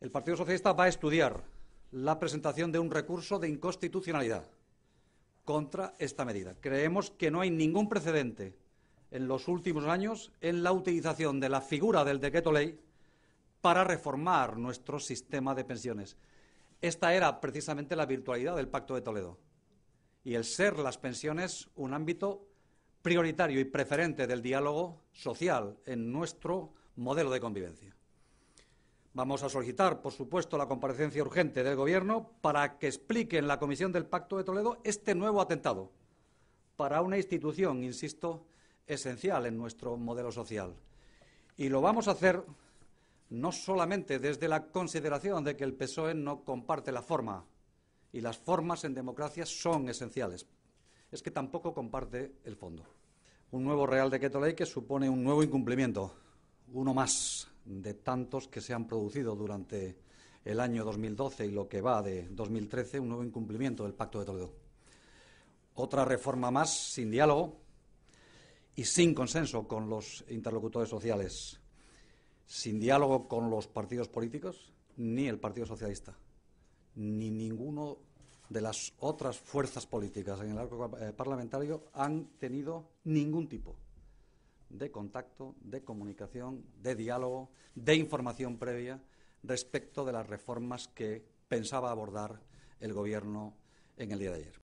El Partido Socialista va a estudiar la presentación de un recurso de inconstitucionalidad contra esta medida. Creemos que no hay ningún precedente en los últimos años en la utilización de la figura del decreto ley para reformar nuestro sistema de pensiones. Esta era precisamente la virtualidad del Pacto de Toledo y el ser las pensiones un ámbito prioritario y preferente del diálogo social en nuestro modelo de convivencia. Vamos a solicitar, por supuesto, la comparecencia urgente del Gobierno para que explique en la Comisión del Pacto de Toledo este nuevo atentado para una institución, insisto, esencial en nuestro modelo social. Y lo vamos a hacer no solamente desde la consideración de que el PSOE no comparte la forma, y las formas en democracia son esenciales, es que tampoco comparte el fondo. Un nuevo Real de Ley que supone un nuevo incumplimiento uno más de tantos que se han producido durante el año 2012 y lo que va de 2013, un nuevo incumplimiento del Pacto de Toledo. Otra reforma más sin diálogo y sin consenso con los interlocutores sociales, sin diálogo con los partidos políticos, ni el Partido Socialista, ni ninguno de las otras fuerzas políticas en el arco eh, parlamentario han tenido ningún tipo de contacto, de comunicación, de diálogo, de información previa respecto de las reformas que pensaba abordar el Gobierno en el día de ayer.